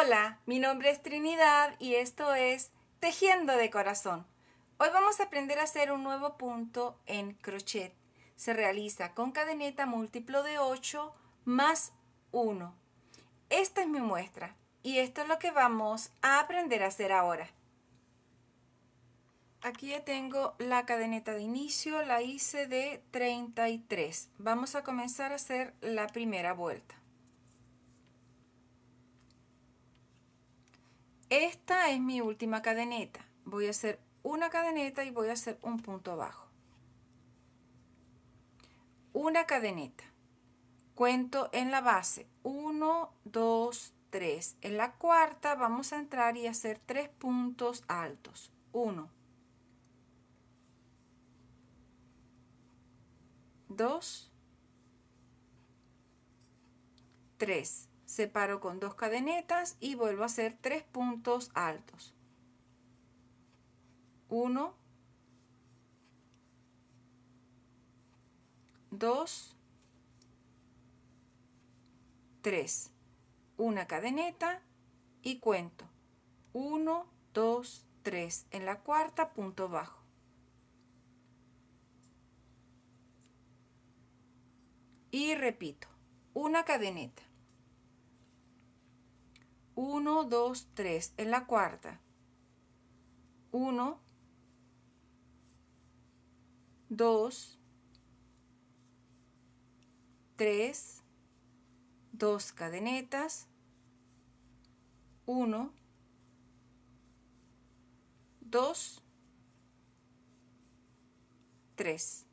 Hola, mi nombre es Trinidad y esto es Tejiendo de Corazón. Hoy vamos a aprender a hacer un nuevo punto en crochet. Se realiza con cadeneta múltiplo de 8 más 1. Esta es mi muestra y esto es lo que vamos a aprender a hacer ahora. Aquí ya tengo la cadeneta de inicio, la hice de 33. Vamos a comenzar a hacer la primera vuelta. Esta es mi última cadeneta. Voy a hacer una cadeneta y voy a hacer un punto bajo. Una cadeneta. Cuento en la base. 1, 2, 3. En la cuarta vamos a entrar y hacer tres puntos altos. 1, 2, 3 separo con dos cadenetas y vuelvo a hacer tres puntos altos. 1, 2, 3. Una cadeneta y cuento. 1, 2, 3. En la cuarta, punto bajo. Y repito, una cadeneta. 1, 2, 3. En la cuarta. 1, 2, 3, 2 cadenetas, 1, 2, 3.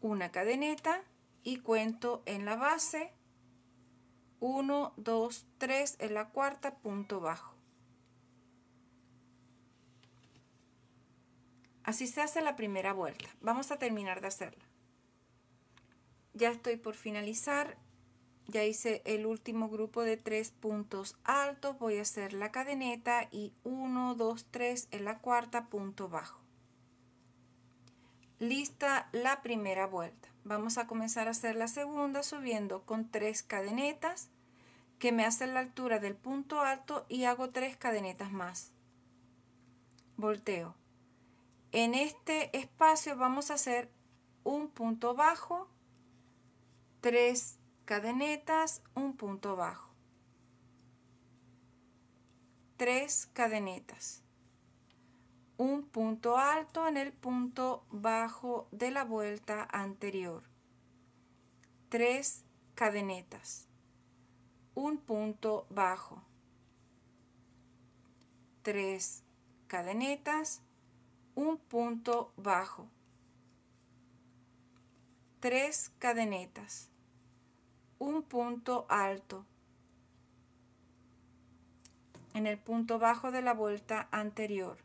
Una cadeneta y cuento en la base 1, 2, 3, en la cuarta, punto bajo. Así se hace la primera vuelta. Vamos a terminar de hacerla. Ya estoy por finalizar. Ya hice el último grupo de tres puntos altos. Voy a hacer la cadeneta y 1, 2, 3 en la cuarta punto bajo. Lista la primera vuelta. Vamos a comenzar a hacer la segunda subiendo con tres cadenetas que me hacen la altura del punto alto y hago tres cadenetas más. Volteo. En este espacio vamos a hacer un punto bajo, tres cadenetas, un punto bajo. Tres cadenetas un punto alto en el punto bajo de la vuelta anterior. tres cadenetas. Un punto bajo. tres cadenetas. Un punto bajo. tres cadenetas. Un punto alto. En el punto bajo de la vuelta anterior.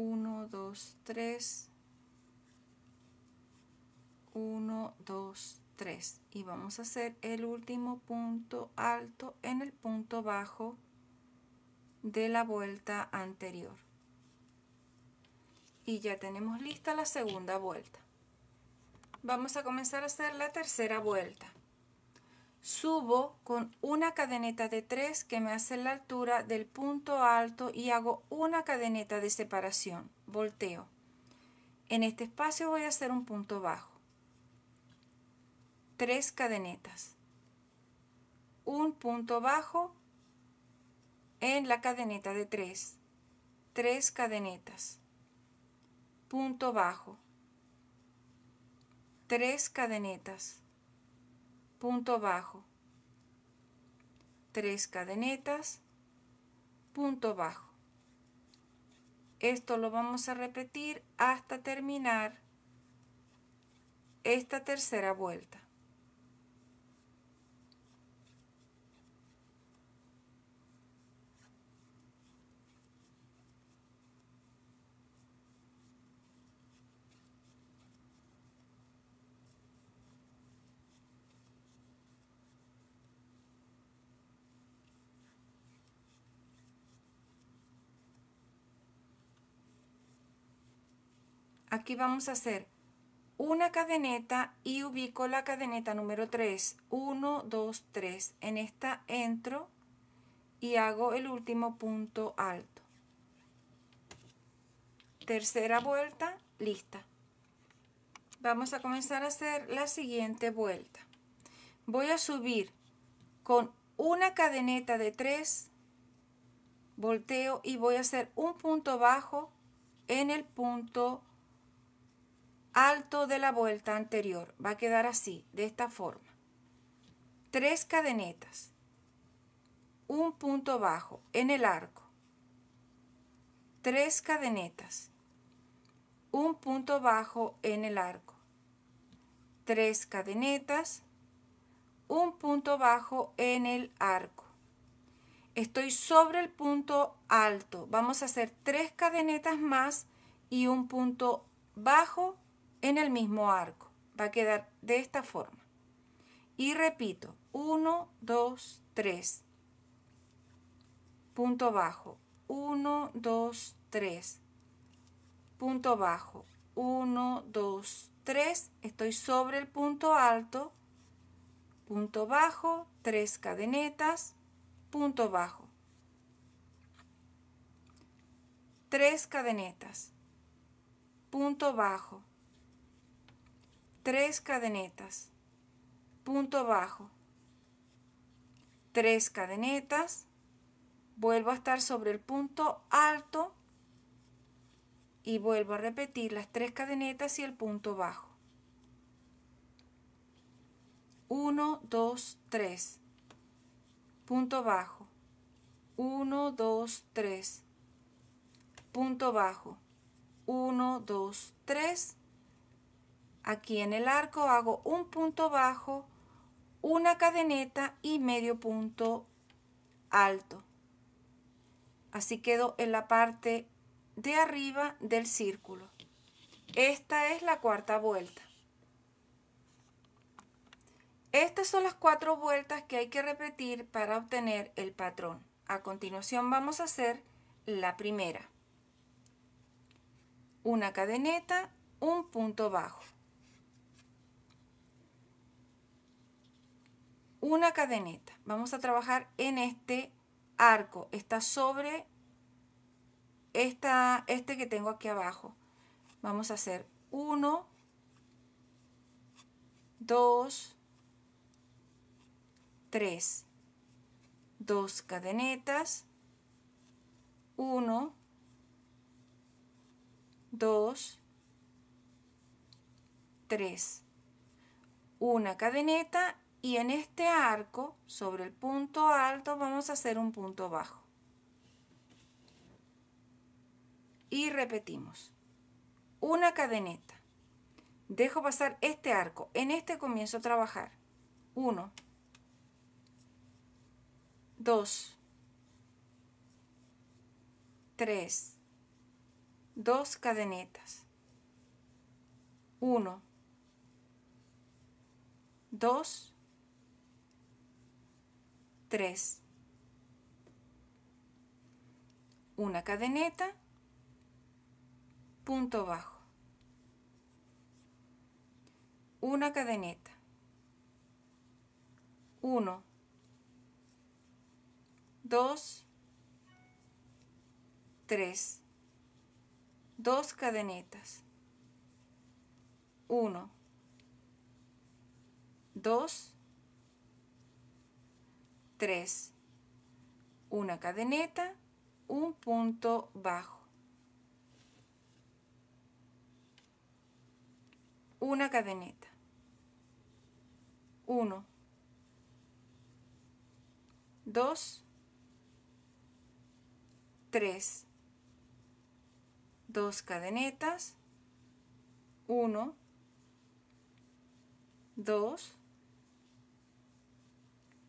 1, 2, 3, 1, 2, 3 y vamos a hacer el último punto alto en el punto bajo de la vuelta anterior y ya tenemos lista la segunda vuelta vamos a comenzar a hacer la tercera vuelta Subo con una cadeneta de 3 que me hace la altura del punto alto y hago una cadeneta de separación. Volteo. En este espacio voy a hacer un punto bajo. 3 cadenetas. Un punto bajo en la cadeneta de 3. 3 cadenetas. Punto bajo. 3 cadenetas punto bajo, tres cadenetas, punto bajo. Esto lo vamos a repetir hasta terminar esta tercera vuelta. vamos a hacer una cadeneta y ubico la cadeneta número 3, 1, 2, 3. En esta entro y hago el último punto alto. Tercera vuelta, lista. Vamos a comenzar a hacer la siguiente vuelta. Voy a subir con una cadeneta de 3, volteo y voy a hacer un punto bajo en el punto alto de la vuelta anterior. Va a quedar así, de esta forma. Tres cadenetas. Un punto bajo en el arco. Tres cadenetas. Un punto bajo en el arco. Tres cadenetas. Un punto bajo en el arco. Estoy sobre el punto alto. Vamos a hacer tres cadenetas más y un punto bajo en el mismo arco. Va a quedar de esta forma. Y repito, 1, 2, 3. Punto bajo. 1, 2, 3. Punto bajo. 1, 2, 3. Estoy sobre el punto alto. Punto bajo. 3 cadenetas. Punto bajo. 3 cadenetas. Punto bajo tres cadenetas, punto bajo, tres cadenetas, vuelvo a estar sobre el punto alto y vuelvo a repetir las tres cadenetas y el punto bajo. 1, 2, 3, punto bajo, 1, 2, 3, punto bajo, 1, 2, 3, Aquí en el arco hago un punto bajo, una cadeneta y medio punto alto. Así quedó en la parte de arriba del círculo. Esta es la cuarta vuelta. Estas son las cuatro vueltas que hay que repetir para obtener el patrón. A continuación vamos a hacer la primera. Una cadeneta, un punto bajo. una cadeneta. Vamos a trabajar en este arco. Está sobre esta, este que tengo aquí abajo. Vamos a hacer 1, 2, 3, 2 cadenetas, 1, 2, 3, una cadeneta y en este arco, sobre el punto alto, vamos a hacer un punto bajo. Y repetimos. Una cadeneta. Dejo pasar este arco. En este comienzo a trabajar. 1, 2, 3, 2 cadenetas. 1, 2, 3. Una cadeneta, punto bajo. Una cadeneta. 1. 2. 3. Dos cadenetas. 1. 2. 3, una cadeneta, un punto bajo, una cadeneta, 1, 2, 3, dos cadenetas, 1, 2,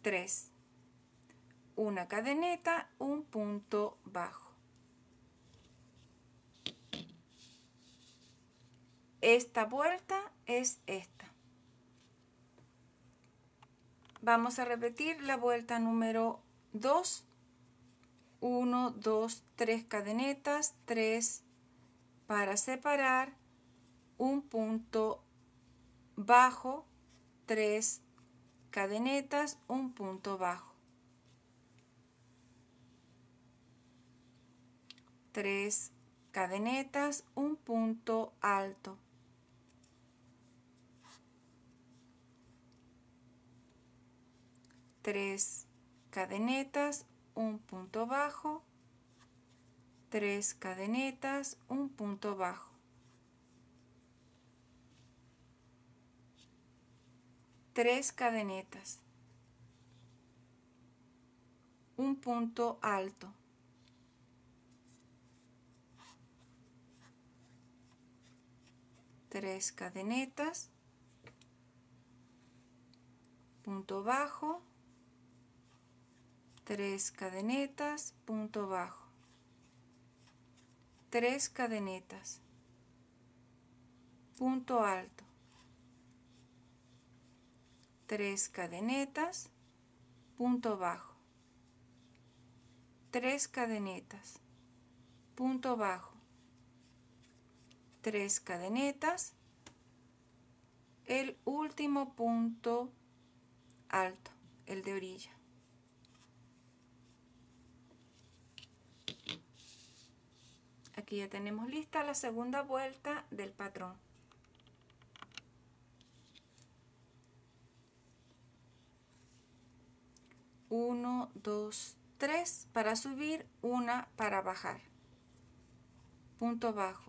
3 una cadeneta, un punto bajo. Esta vuelta es esta. Vamos a repetir la vuelta número 2. 1, 2, 3 cadenetas, 3 para separar, un punto bajo, 3 cadenetas, un punto bajo. tres cadenetas, un punto alto. Tres cadenetas, un punto bajo, tres cadenetas, un punto bajo. Tres cadenetas, un punto alto. tres cadenetas punto bajo tres cadenetas punto bajo tres cadenetas punto alto tres cadenetas punto bajo tres cadenetas punto bajo tres cadenetas el último punto alto el de orilla aquí ya tenemos lista la segunda vuelta del patrón uno, dos, tres para subir, una para bajar. Punto bajo.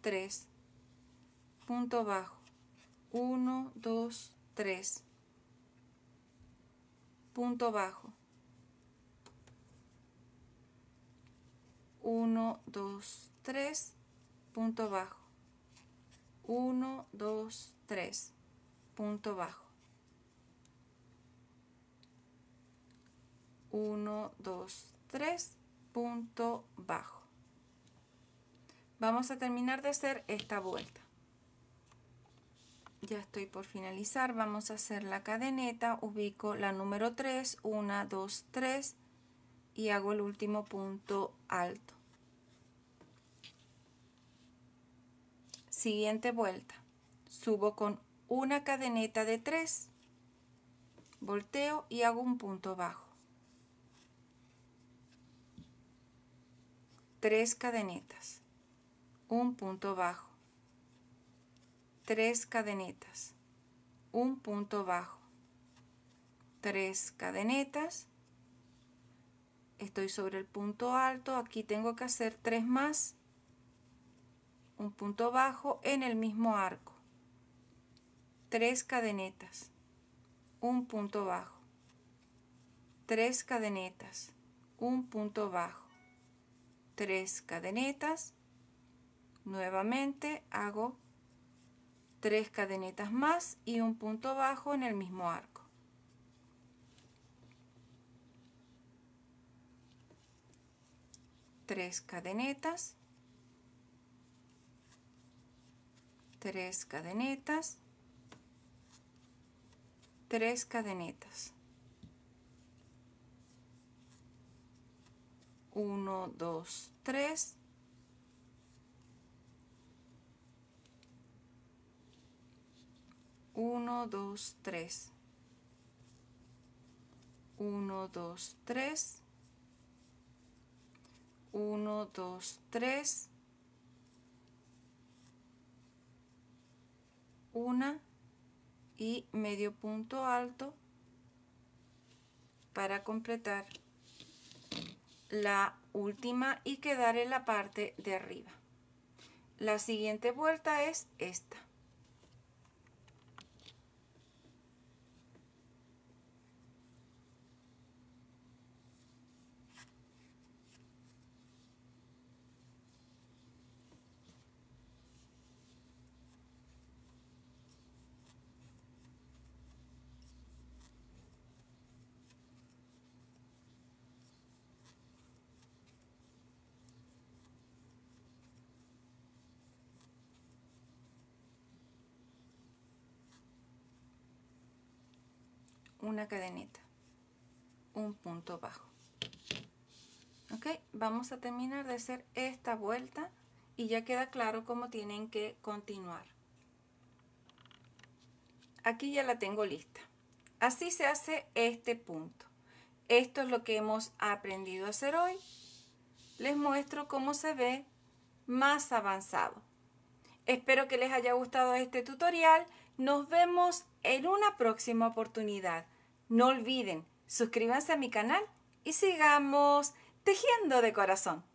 3, punto bajo, 1, 2, 3, punto bajo, 1, 2, 3, punto bajo, 1, 2, 3, punto bajo. 1, 2, 3, punto bajo vamos a terminar de hacer esta vuelta ya estoy por finalizar vamos a hacer la cadeneta ubico la número 3 1 2 3 y hago el último punto alto siguiente vuelta subo con una cadeneta de 3 volteo y hago un punto bajo 3 cadenetas un punto bajo, tres cadenetas, un punto bajo, tres cadenetas, estoy sobre el punto alto, aquí tengo que hacer tres más, un punto bajo en el mismo arco, tres cadenetas, un punto bajo, tres cadenetas, un punto bajo, tres cadenetas, nuevamente hago tres cadenetas más y un punto bajo en el mismo arco tres cadenetas tres cadenetas tres cadenetas Uno, dos, tres. 1, 2, 3. 1, 2, 3. 1, 2, 3. 1 y medio punto alto para completar la última y quedar en la parte de arriba. La siguiente vuelta es esta. una cadeneta un punto bajo ok vamos a terminar de hacer esta vuelta y ya queda claro cómo tienen que continuar aquí ya la tengo lista así se hace este punto esto es lo que hemos aprendido a hacer hoy les muestro cómo se ve más avanzado Espero que les haya gustado este tutorial. Nos vemos en una próxima oportunidad. No olviden suscríbanse a mi canal y sigamos tejiendo de corazón.